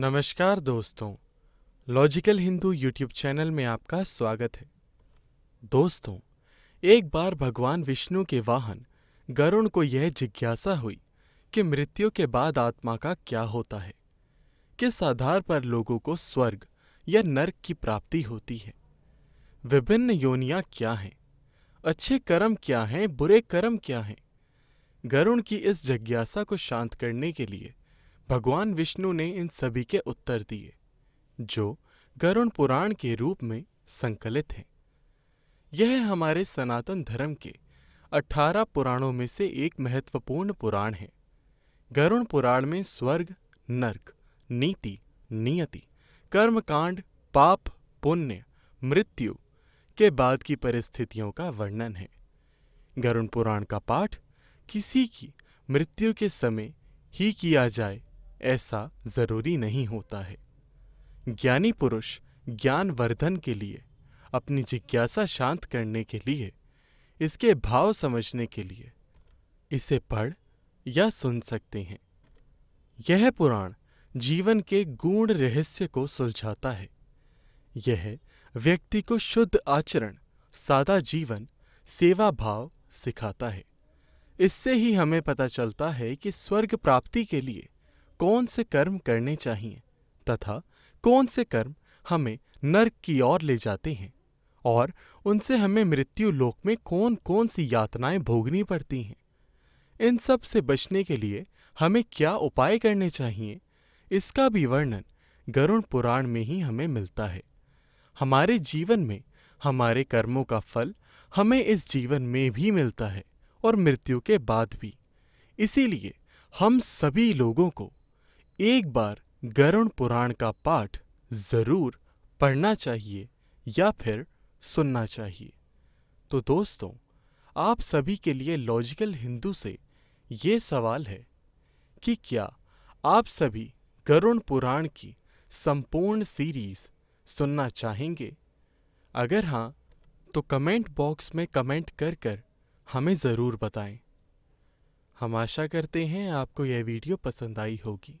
नमस्कार दोस्तों logical Hindu YouTube channel में आपका स्वागत है दोस्तों एक बार भगवान विष्णु के वाहन गरुण को यह जिज्ञासा हुई कि मृत्यु के बाद आत्मा का क्या होता है किस आधार पर लोगों को स्वर्ग या नर्क की प्राप्ति होती है विभिन्न योनियां क्या हैं अच्छे कर्म क्या हैं बुरे कर्म क्या हैं गरुण की इस जिज्ञासा को शांत करने के लिए भगवान विष्णु ने इन सभी के उत्तर दिए जो गरुण पुराण के रूप में संकलित हैं यह हमारे सनातन धर्म के अठारह पुराणों में से एक महत्वपूर्ण पुराण है गरुण पुराण में स्वर्ग नर्क नीति नियति कर्मकांड पाप पुण्य मृत्यु के बाद की परिस्थितियों का वर्णन है गरुण पुराण का पाठ किसी की मृत्यु के समय ही किया जाए ऐसा जरूरी नहीं होता है ज्ञानी पुरुष ज्ञान वर्धन के लिए अपनी जिज्ञासा शांत करने के लिए इसके भाव समझने के लिए इसे पढ़ या सुन सकते हैं यह पुराण जीवन के गूण रहस्य को सुलझाता है यह व्यक्ति को शुद्ध आचरण सादा जीवन सेवा भाव सिखाता है इससे ही हमें पता चलता है कि स्वर्ग प्राप्ति के लिए कौन से कर्म करने चाहिए तथा कौन से कर्म हमें नर्क की ओर ले जाते हैं और उनसे हमें मृत्यु लोक में कौन कौन सी यातनाएं भोगनी पड़ती हैं इन सब से बचने के लिए हमें क्या उपाय करने चाहिए इसका भी वर्णन गरुण पुराण में ही हमें मिलता है हमारे जीवन में हमारे कर्मों का फल हमें इस जीवन में भी मिलता है और मृत्यु के बाद भी इसीलिए हम सभी लोगों को एक बार गरुण पुराण का पाठ ज़रूर पढ़ना चाहिए या फिर सुनना चाहिए तो दोस्तों आप सभी के लिए लॉजिकल हिंदू से ये सवाल है कि क्या आप सभी गरुण पुराण की संपूर्ण सीरीज सुनना चाहेंगे अगर हाँ तो कमेंट बॉक्स में कमेंट कर कर हमें ज़रूर बताएं हम आशा करते हैं आपको यह वीडियो पसंद आई होगी